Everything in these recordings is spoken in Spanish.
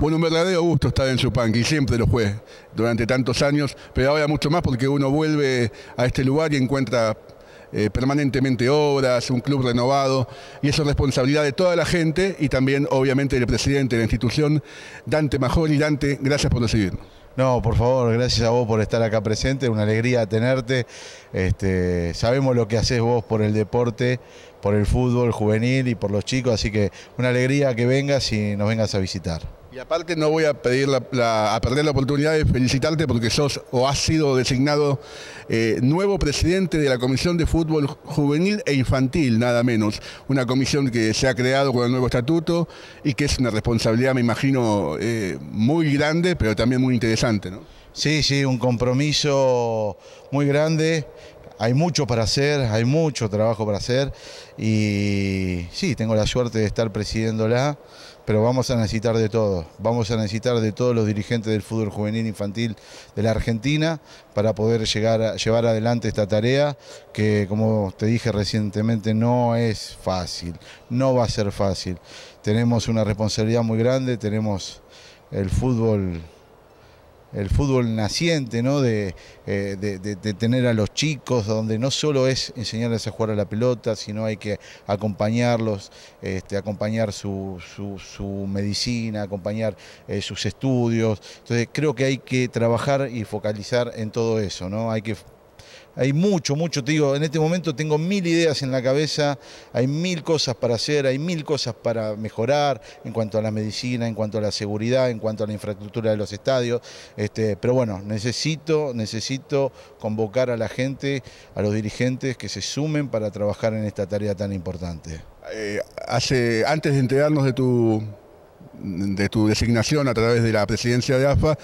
Bueno, un verdadero gusto estar en y siempre lo fue durante tantos años, pero ahora mucho más porque uno vuelve a este lugar y encuentra eh, permanentemente obras, un club renovado, y eso es responsabilidad de toda la gente y también, obviamente, del presidente de la institución, Dante y Dante, gracias por recibirnos. No, por favor, gracias a vos por estar acá presente, una alegría tenerte. Este, sabemos lo que haces vos por el deporte, por el fútbol juvenil y por los chicos, así que una alegría que vengas y nos vengas a visitar. Y aparte no voy a pedir a perder la oportunidad de felicitarte porque sos o has sido designado eh, nuevo presidente de la Comisión de Fútbol Juvenil e Infantil, nada menos. Una comisión que se ha creado con el nuevo estatuto y que es una responsabilidad, me imagino, eh, muy grande, pero también muy interesante. Sí, sí, un compromiso muy grande. Hay mucho para hacer, hay mucho trabajo para hacer y sí, tengo la suerte de estar presidiéndola pero vamos a necesitar de todos, vamos a necesitar de todos los dirigentes del fútbol juvenil infantil de la Argentina para poder llegar a, llevar adelante esta tarea que, como te dije recientemente, no es fácil, no va a ser fácil. Tenemos una responsabilidad muy grande, tenemos el fútbol el fútbol naciente, ¿no? Eh, de, tener a los chicos, donde no solo es enseñarles a jugar a la pelota, sino hay que acompañarlos, este, acompañar su, su, medicina, acompañar eh, sus estudios. Entonces creo que hay que trabajar y focalizar en todo eso, ¿no? Hay que hay mucho, mucho, te digo, en este momento tengo mil ideas en la cabeza, hay mil cosas para hacer, hay mil cosas para mejorar en cuanto a la medicina, en cuanto a la seguridad, en cuanto a la infraestructura de los estadios. Este, pero bueno, necesito, necesito convocar a la gente, a los dirigentes que se sumen para trabajar en esta tarea tan importante. Eh, hace, antes de enterarnos de tu de tu designación a través de la presidencia de AFA,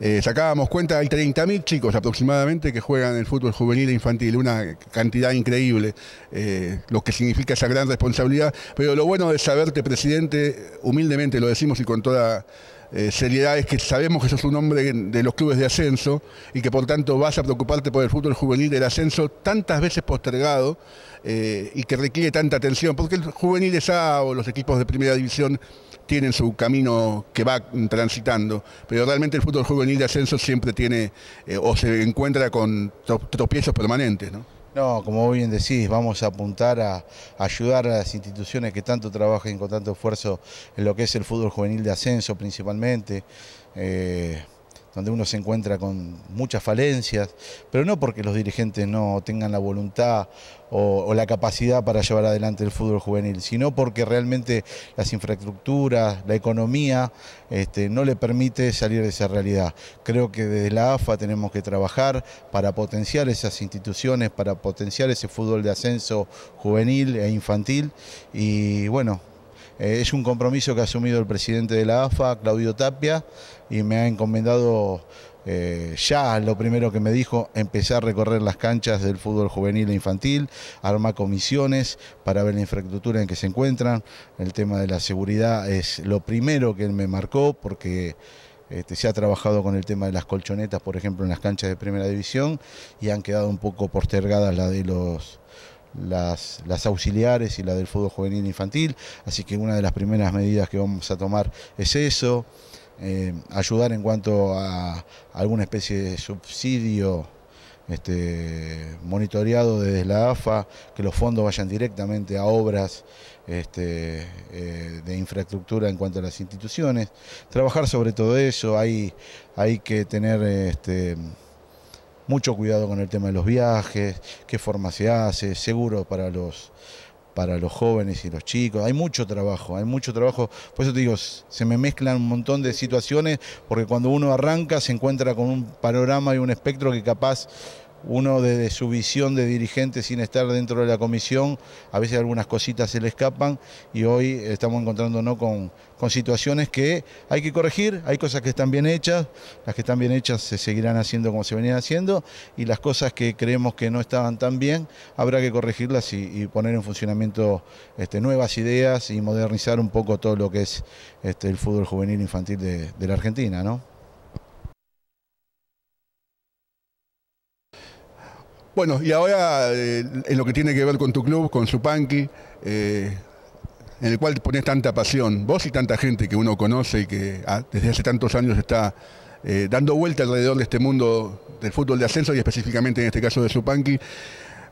eh, sacábamos cuenta, hay 30.000 chicos aproximadamente que juegan el fútbol juvenil e infantil, una cantidad increíble, eh, lo que significa esa gran responsabilidad. Pero lo bueno de saberte, presidente, humildemente lo decimos y con toda eh, seriedad es que sabemos que es un hombre de los clubes de ascenso y que por tanto vas a preocuparte por el fútbol juvenil del ascenso tantas veces postergado eh, y que requiere tanta atención, porque el juvenil A o los equipos de primera división tienen su camino que va transitando, pero realmente el fútbol juvenil de ascenso siempre tiene eh, o se encuentra con tropiezos permanentes. ¿no? No, como bien decís, vamos a apuntar a, ayudar a las instituciones que tanto trabajan con tanto esfuerzo en lo que es el fútbol juvenil de ascenso principalmente. Eh, donde uno se encuentra con muchas falencias, pero no porque los dirigentes no tengan la voluntad o, la capacidad para llevar adelante el fútbol juvenil, sino porque realmente las infraestructuras, la economía, este, no le permite salir de esa realidad. Creo que desde la AFA tenemos que trabajar para potenciar esas instituciones, para potenciar ese fútbol de ascenso juvenil e infantil y bueno, eh, es un compromiso que ha asumido el presidente de la AFA, Claudio Tapia, y me ha encomendado eh, ya lo primero que me dijo, empezar a recorrer las canchas del fútbol juvenil e infantil, armar comisiones para ver la infraestructura en que se encuentran. El tema de la seguridad es lo primero que él me marcó porque... Este, se ha trabajado con el tema de las colchonetas, por ejemplo, en las canchas de primera división y han quedado un poco postergadas las de los las, las, auxiliares y la del fútbol juvenil infantil, así que una de las primeras medidas que vamos a tomar es eso, eh, ayudar en cuanto a alguna especie de subsidio este, monitoreado desde la AFA, que los fondos vayan directamente a obras este, eh, de infraestructura en cuanto a las instituciones, trabajar sobre todo eso, hay, hay que tener... Este, mucho cuidado con el tema de los viajes, qué forma se hace, seguro para los para los jóvenes y los chicos. Hay mucho trabajo, hay mucho trabajo. Por eso te digo, se me mezclan un montón de situaciones, porque cuando uno arranca se encuentra con un panorama y un espectro que capaz uno desde su visión de dirigente sin estar dentro de la comisión, a veces algunas cositas se le escapan y hoy estamos encontrándonos con, situaciones que hay que corregir, hay cosas que están bien hechas, las que están bien hechas se seguirán haciendo como se venían haciendo y las cosas que creemos que no estaban tan bien habrá que corregirlas y, poner en funcionamiento este, nuevas ideas y modernizar un poco todo lo que es este, el fútbol juvenil infantil de, la Argentina. Bueno, y ahora eh, en lo que tiene que ver con tu club, con Supanqui, eh, en el cual pones tanta pasión, vos y tanta gente que uno conoce y que ah, desde hace tantos años está eh, dando vuelta alrededor de este mundo del fútbol de ascenso y específicamente en este caso de Supanqui,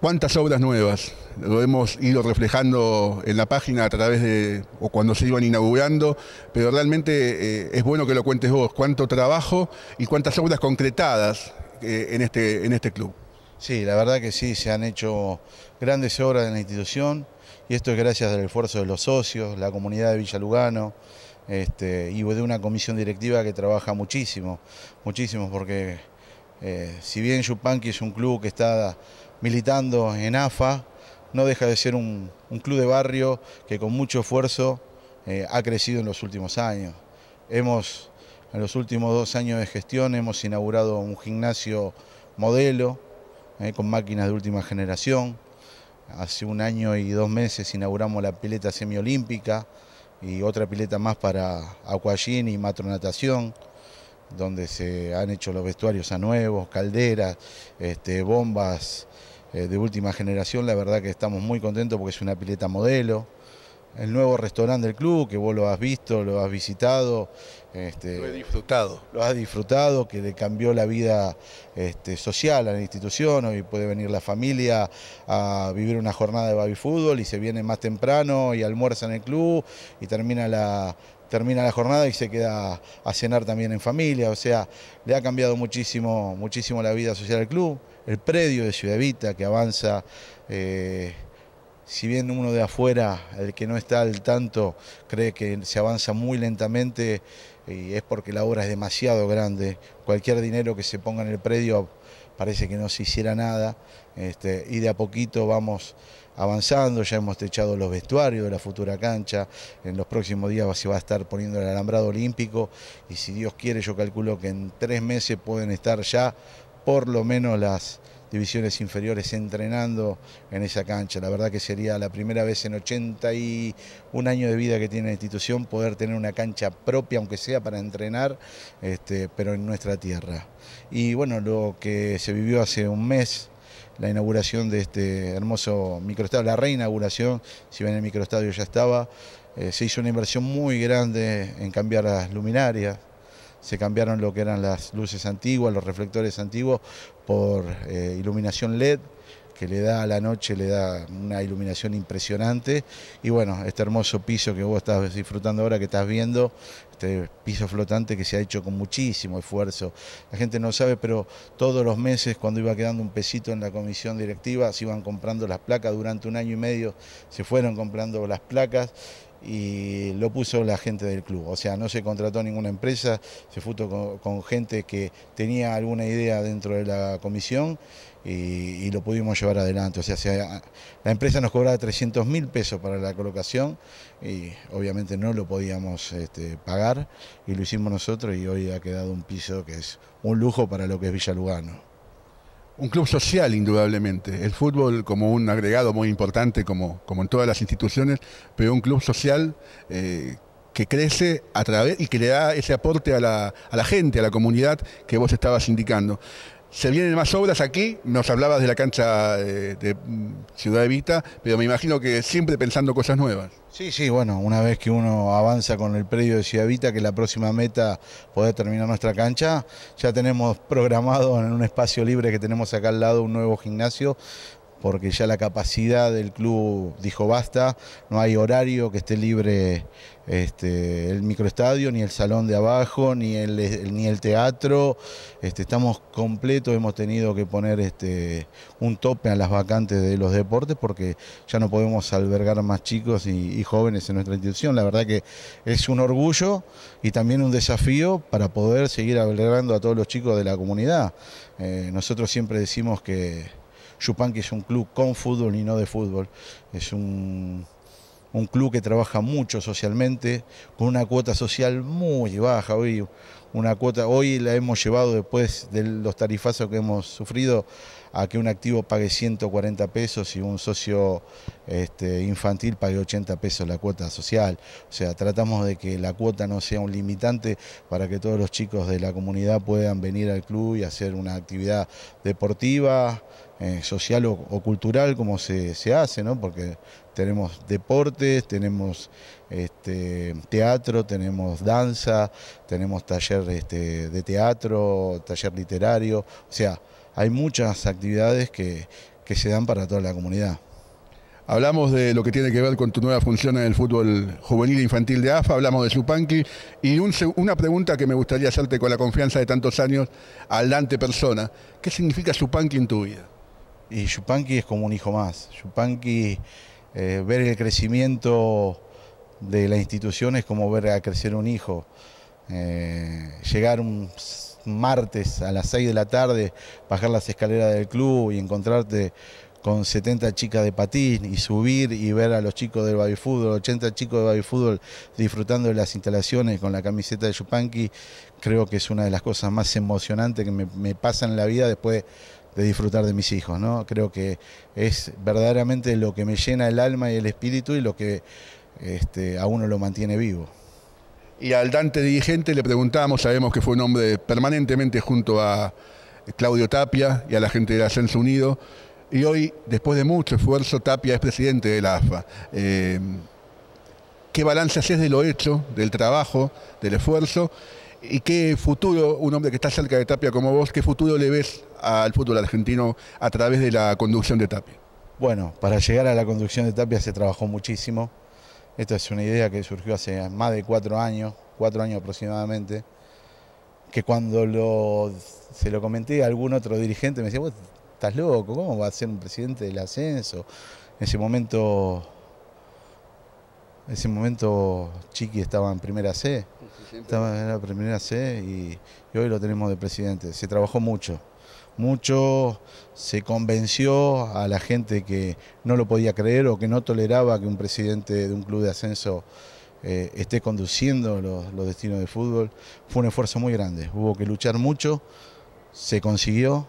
¿cuántas obras nuevas? Lo hemos ido reflejando en la página a través de, o cuando se iban inaugurando, pero realmente es bueno que lo cuentes vos, cuánto trabajo y cuántas obras concretadas en, este, en este club. Sí, la verdad que sí, se han hecho grandes obras en la institución y esto es gracias al esfuerzo de los socios, la comunidad de Villa Lugano este, y de una comisión directiva que trabaja muchísimo, muchísimo porque eh, si bien Yupanqui es un club que está militando en AFA, no deja de ser un, club de barrio que con mucho esfuerzo eh, ha crecido en los últimos años. Hemos, en los últimos dos años de gestión hemos inaugurado un gimnasio modelo, eh, con máquinas de última generación. Hace un año y dos meses inauguramos la pileta semiolímpica y otra pileta más para aquagym y matronatación, donde se han hecho los vestuarios a nuevos, calderas, este, bombas eh, de última generación. La verdad que estamos muy contentos porque es una pileta modelo el nuevo restaurante del club, que vos lo has visto, lo has visitado, este, lo ha disfrutado. Lo ha disfrutado, que le cambió la vida este, social a la institución. Hoy puede venir la familia a vivir una jornada de baby fútbol y se viene más temprano y almuerza en el club y termina la, termina la jornada y se queda a cenar también en familia. O sea, le ha cambiado muchísimo, muchísimo la vida social al club. El predio de Ciudad Vita que avanza. Eh, si bien uno de afuera, el que no está al tanto, cree que se avanza muy lentamente, y es porque la obra es demasiado grande. Cualquier dinero que se ponga en el predio parece que no se hiciera nada este, y de a poquito vamos avanzando, ya hemos techado los vestuarios de la futura cancha, en los próximos días se va a estar poniendo el alambrado olímpico y si Dios quiere yo calculo que en tres meses pueden estar ya por lo menos las, divisiones inferiores entrenando en esa cancha. La verdad que sería la primera vez en 81 años de vida que tiene la institución poder tener una cancha propia, aunque sea para entrenar, este, pero en nuestra tierra. Y bueno, lo que se vivió hace un mes la inauguración de este hermoso microestadio, la reinauguración, si bien el microestadio ya estaba, eh, se hizo una inversión muy grande en cambiar las luminarias, se cambiaron lo que eran las luces antiguas, los reflectores antiguos, por eh, iluminación LED, que le da a la noche, le da una iluminación impresionante. Y bueno, este hermoso piso que vos estás disfrutando ahora, que estás viendo, este piso flotante que se ha hecho con muchísimo esfuerzo. La gente no sabe, pero todos los meses cuando iba quedando un pesito en la comisión directiva, se iban comprando las placas, durante un año y medio se fueron comprando las placas y lo puso la gente del club. O sea, no se contrató ninguna empresa, se fue con, gente que tenía alguna idea dentro de la comisión y, lo pudimos llevar adelante. O sea, la empresa nos cobraba 300 mil pesos para la colocación y obviamente no lo podíamos este, pagar y lo hicimos nosotros y hoy ha quedado un piso que es un lujo para lo que es Villa Lugano. Un club social, indudablemente. El fútbol como un agregado muy importante, como, como en todas las instituciones, pero un club social eh, que crece a través y que le da ese aporte a la, a la gente, a la comunidad que vos estabas indicando. Se vienen más obras aquí, nos hablabas de la cancha de, mm, Ciudad de pero me imagino que siempre pensando cosas nuevas. Sí, sí, bueno, una vez que uno avanza con el predio de Ciudad Vita, que la próxima meta poder terminar nuestra cancha, ya tenemos programado en un espacio libre que tenemos acá al lado un nuevo gimnasio porque ya la capacidad del club dijo basta, no hay horario que esté libre este, el microestadio, ni el salón de abajo, ni el, ni el teatro, este, estamos completos, hemos tenido que poner este, un tope a las vacantes de los deportes porque ya no podemos albergar más chicos y, jóvenes en nuestra institución, la verdad que es un orgullo y también un desafío para poder seguir albergando a todos los chicos de la comunidad. Eh, nosotros siempre decimos que que es un club con fútbol y no de fútbol. Es un, club que trabaja mucho socialmente, con una cuota social muy baja hoy. Una cuota, hoy la hemos llevado después de los tarifazos que hemos sufrido a que un activo pague 140 pesos y un socio este, infantil pague 80 pesos la cuota social. O sea, tratamos de que la cuota no sea un limitante para que todos los chicos de la comunidad puedan venir al club y hacer una actividad deportiva, eh, social o, cultural como se, hace, ¿no? porque tenemos deportes, tenemos este, teatro, tenemos danza, tenemos taller este, de teatro, taller literario, o sea, hay muchas actividades que se dan para toda la comunidad. Hablamos de lo que tiene que ver con tu nueva función en el fútbol juvenil e infantil de AFA, hablamos de Supanqui y una pregunta que me gustaría hacerte con la confianza de tantos años al Dante Persona. ¿Qué significa Supanqui en tu vida? Y supanqui es como un hijo más. Yupanqui, eh, ver el crecimiento de la institución es como ver a crecer un hijo. Eh, llegar un martes a las 6 de la tarde, bajar las escaleras del club y encontrarte con 70 chicas de patín y subir y ver a los chicos del baby fútbol, 80 chicos de baby fútbol disfrutando de las instalaciones con la camiseta de Chupanqui, creo que es una de las cosas más emocionantes que me, pasa en la vida después de disfrutar de mis hijos, ¿no? Creo que es verdaderamente lo que me llena el alma y el espíritu y lo que este, a uno lo mantiene vivo. Y al Dante dirigente le preguntamos, sabemos que fue un hombre permanentemente junto a Claudio Tapia y a la gente de Ascenso Unido, y hoy, después de mucho esfuerzo, Tapia es presidente de la AFA. Eh, ¿Qué balance haces de lo hecho, del trabajo, del esfuerzo? ¿Y qué futuro, un hombre que está cerca de Tapia como vos, qué futuro le ves al fútbol argentino a través de la conducción de Tapia? Bueno, para llegar a la conducción de Tapia se trabajó muchísimo. Esta es una idea que surgió hace más de cuatro años, cuatro años aproximadamente, que cuando lo, se lo comenté a algún otro dirigente me decía, estás loco, ¿cómo va a ser un presidente del ascenso? En ese momento, ese momento Chiqui estaba en primera C, estaba en la primera C y, hoy lo tenemos de presidente. Se trabajó mucho, mucho, se convenció a la gente que no lo podía creer o que no toleraba que un presidente de un club de ascenso eh, esté conduciendo los, los destinos de fútbol. Fue un esfuerzo muy grande, hubo que luchar mucho, se consiguió,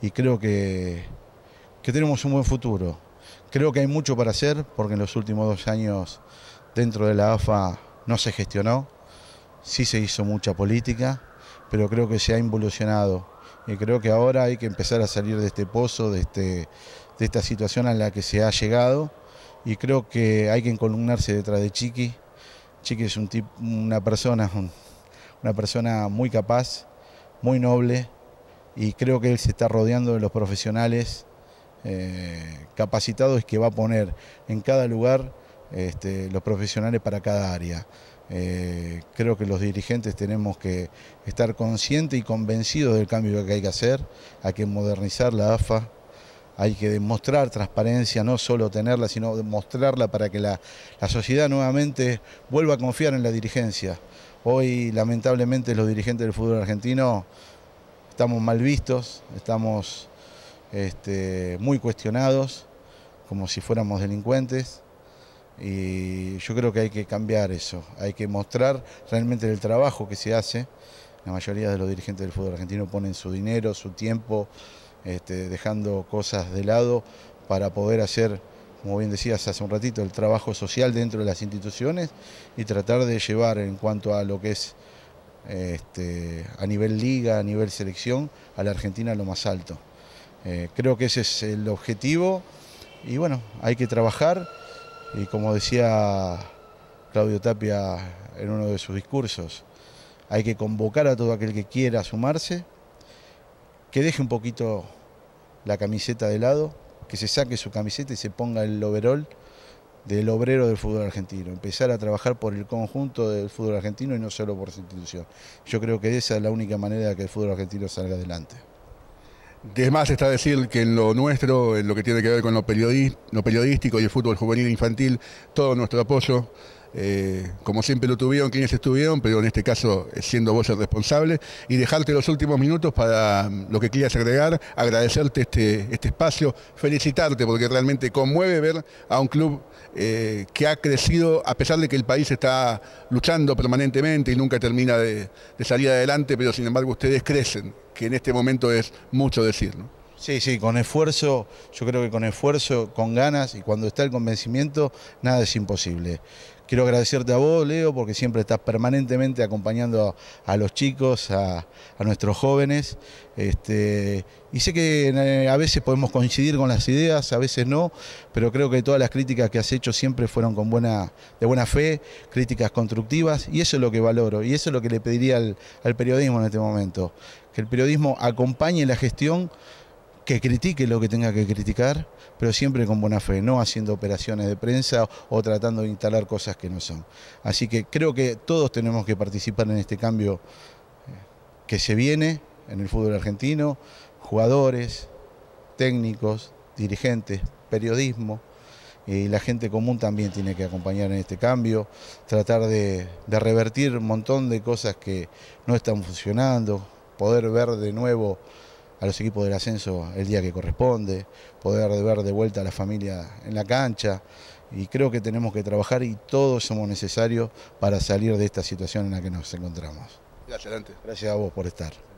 y creo que, tenemos un buen futuro. Creo que hay mucho para hacer porque en los últimos dos años dentro de la AFA no se gestionó, sí se hizo mucha política, pero creo que se ha involucionado y creo que ahora hay que empezar a salir de este pozo, de, este, de esta situación a la que se ha llegado y creo que hay que encolumnarse detrás de Chiqui. Chiqui es un tip, una persona, una persona muy capaz, muy noble, y creo que él se está rodeando de los profesionales eh, capacitados y que va a poner en cada lugar este, los profesionales para cada área. Eh, creo que los dirigentes tenemos que estar conscientes y convencidos del cambio que hay que hacer, hay que modernizar la AFA, hay que demostrar transparencia, no solo tenerla, sino demostrarla para que la, la sociedad nuevamente vuelva a confiar en la dirigencia. Hoy, lamentablemente, los dirigentes del fútbol argentino estamos mal vistos, estamos este, muy cuestionados, como si fuéramos delincuentes. Y yo creo que hay que cambiar eso, hay que mostrar realmente el trabajo que se hace. La mayoría de los dirigentes del fútbol argentino ponen su dinero, su tiempo, este, dejando cosas de lado para poder hacer, como bien decías hace un ratito, el trabajo social dentro de las instituciones y tratar de llevar en cuanto a lo que es este, a nivel liga, a nivel selección, a la Argentina lo más alto. Eh, creo que ese es el objetivo y bueno, hay que trabajar y como decía Claudio Tapia en uno de sus discursos, hay que convocar a todo aquel que quiera sumarse, que deje un poquito la camiseta de lado, que se saque su camiseta y se ponga el overall del obrero del fútbol argentino, empezar a trabajar por el conjunto del fútbol argentino y no solo por su institución. Yo creo que esa es la única manera de que el fútbol argentino salga adelante. Es más está decir que en lo nuestro, en lo que tiene que ver con lo, periodístico y el fútbol juvenil infantil, todo nuestro apoyo eh, como siempre lo tuvieron quienes estuvieron, pero en este caso eh, siendo vos el responsable, y dejarte los últimos minutos para mm, lo que quieras agregar, agradecerte este, este, espacio, felicitarte porque realmente conmueve ver a un club eh, que ha crecido a pesar de que el país está luchando permanentemente y nunca termina de, salir adelante, pero sin embargo ustedes crecen, que en este momento es mucho decir. Sí, sí, con esfuerzo, yo creo que con esfuerzo, con ganas y cuando está el convencimiento, nada es imposible. Quiero agradecerte a vos, Leo, porque siempre estás permanentemente acompañando a, los chicos, a, nuestros jóvenes. Este, y sé que eh, a veces podemos coincidir con las ideas, a veces no, pero creo que todas las críticas que has hecho siempre fueron con buena, de buena fe, críticas constructivas, y eso es lo que valoro, y eso es lo que le pediría al periodismo en este momento, que el periodismo acompañe la gestión que critique lo que tenga que criticar, pero siempre con buena fe, no haciendo operaciones de prensa o tratando de instalar cosas que no son. Así que creo que todos tenemos que participar en este cambio eh, que se viene en el fútbol argentino, jugadores, técnicos, dirigentes, periodismo, y la gente común también tiene que acompañar en este cambio, tratar de, revertir un montón de cosas que no están funcionando, poder ver de nuevo a los equipos del ascenso el día que corresponde, poder ver de vuelta a la familia en la cancha. Y creo que tenemos que trabajar y todos somos necesarios para salir de esta situación en la que nos encontramos. Gracias, Gracias a vos por estar.